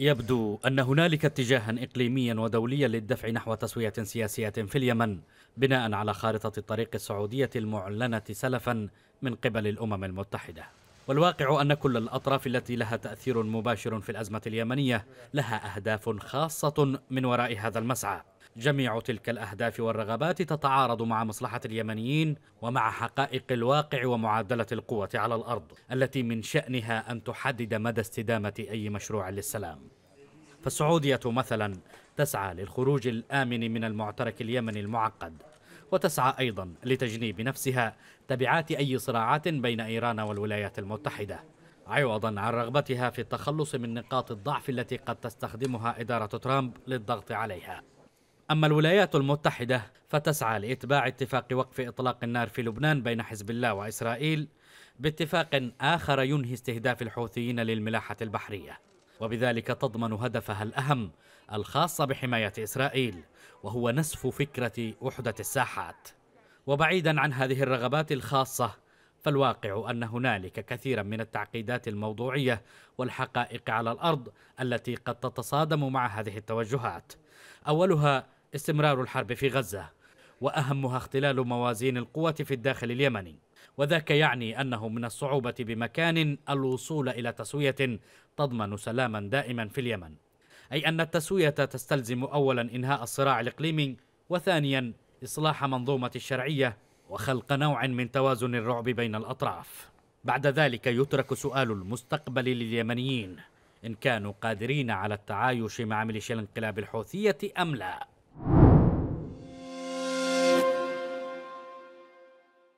يبدو أن هنالك اتجاها إقليميا ودوليا للدفع نحو تسوية سياسية في اليمن بناء على خارطة الطريق السعودية المعلنة سلفا من قبل الأمم المتحدة والواقع أن كل الأطراف التي لها تأثير مباشر في الأزمة اليمنية لها أهداف خاصة من وراء هذا المسعى جميع تلك الأهداف والرغبات تتعارض مع مصلحة اليمنيين ومع حقائق الواقع ومعادلة القوة على الأرض التي من شأنها أن تحدد مدى استدامة أي مشروع للسلام فالسعودية مثلا تسعى للخروج الآمن من المعترك اليمني المعقد وتسعى أيضا لتجنيب نفسها تبعات أي صراعات بين إيران والولايات المتحدة عوضا عن رغبتها في التخلص من نقاط الضعف التي قد تستخدمها إدارة ترامب للضغط عليها أما الولايات المتحدة فتسعى لإتباع اتفاق وقف إطلاق النار في لبنان بين حزب الله وإسرائيل باتفاق آخر ينهي استهداف الحوثيين للملاحة البحرية وبذلك تضمن هدفها الأهم الخاص بحماية إسرائيل وهو نسف فكرة وحدة الساحات وبعيدا عن هذه الرغبات الخاصة فالواقع أن هنالك كثيرا من التعقيدات الموضوعية والحقائق على الأرض التي قد تتصادم مع هذه التوجهات أولها استمرار الحرب في غزة وأهمها اختلال موازين القوة في الداخل اليمني وذاك يعني أنه من الصعوبة بمكان الوصول إلى تسوية تضمن سلاما دائما في اليمن أي أن التسوية تستلزم أولا إنهاء الصراع الإقليمي وثانيا إصلاح منظومة الشرعية وخلق نوع من توازن الرعب بين الأطراف بعد ذلك يترك سؤال المستقبل لليمنيين إن كانوا قادرين على التعايش مع ميليشيا الانقلاب الحوثية أم لا